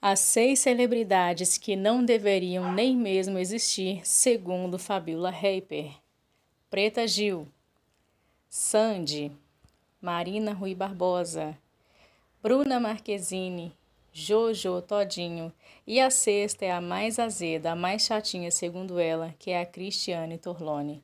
As seis celebridades que não deveriam nem mesmo existir, segundo Fabiola Reiper. Preta Gil, Sandy, Marina Rui Barbosa, Bruna Marquezine, Jojo Todinho e a sexta é a mais azeda, a mais chatinha segundo ela, que é a Cristiane Torlone.